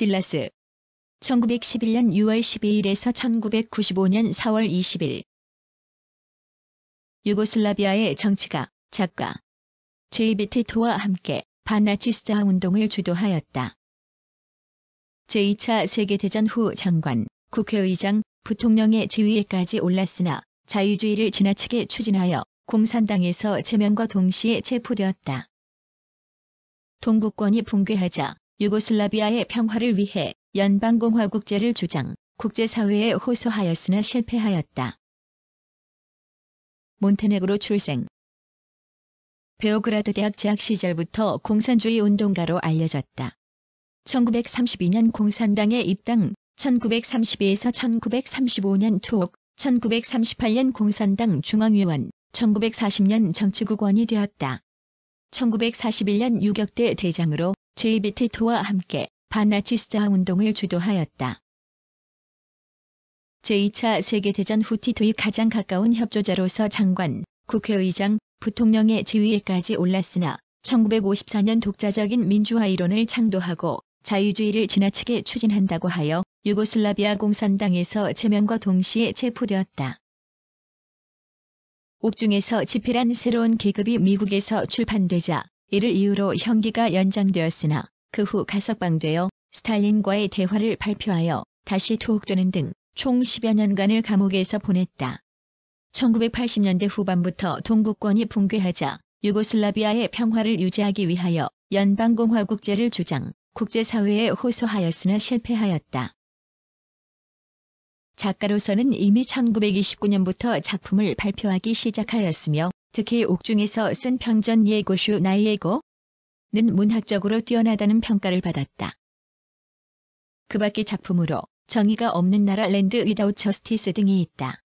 질라스 1911년 6월 12일에서 1995년 4월 20일 유고슬라비아의 정치가, 작가, 제이비 티토와 함께 반나치스자 운동을 주도하였다. 제2차 세계대전 후 장관, 국회의장, 부통령의 지위에까지 올랐으나 자유주의를 지나치게 추진하여 공산당에서 제명과 동시에 체포되었다. 동구권이 붕괴하자 유고슬라비아의 평화를 위해 연방공화국제를 주장, 국제사회에 호소하였으나 실패하였다. 몬테네그로 출생 베오그라드 대학 재학 시절부터 공산주의 운동가로 알려졌다. 1932년 공산당에 입당, 1932에서 1935년 투옥, 1938년 공산당 중앙위원, 1940년 정치국원이 되었다. 1941년 유격대 대장으로 제이비 테토와 함께 반나치스자 운동을 주도하였다. 제2차 세계대전 후 티토의 가장 가까운 협조자로서 장관, 국회의장, 부통령의 지위에까지 올랐으나 1954년 독자적인 민주화 이론을 창도하고 자유주의를 지나치게 추진한다고 하여 유고슬라비아 공산당에서 제명과 동시에 체포되었다. 옥중에서 집필한 새로운 계급이 미국에서 출판되자 이를 이유로 형기가 연장되었으나 그 후 가석방되어 스탈린과의 대화를 발표하여 다시 투옥되는 등 총 10여 년간을 감옥에서 보냈다. 1980년대 후반부터 동부권이 붕괴하자 유고슬라비아의 평화를 유지하기 위하여 연방공화국제를 주장, 국제사회에 호소하였으나 실패하였다. 작가로서는 이미 1929년부터 작품을 발표하기 시작하였으며 특히 옥중에서 쓴 평전 예고슈 나이에고는 문학적으로 뛰어나다는 평가를 받았다. 그 밖의 작품으로 정의가 없는 나라 랜드 위다우 처스티스 등이 있다.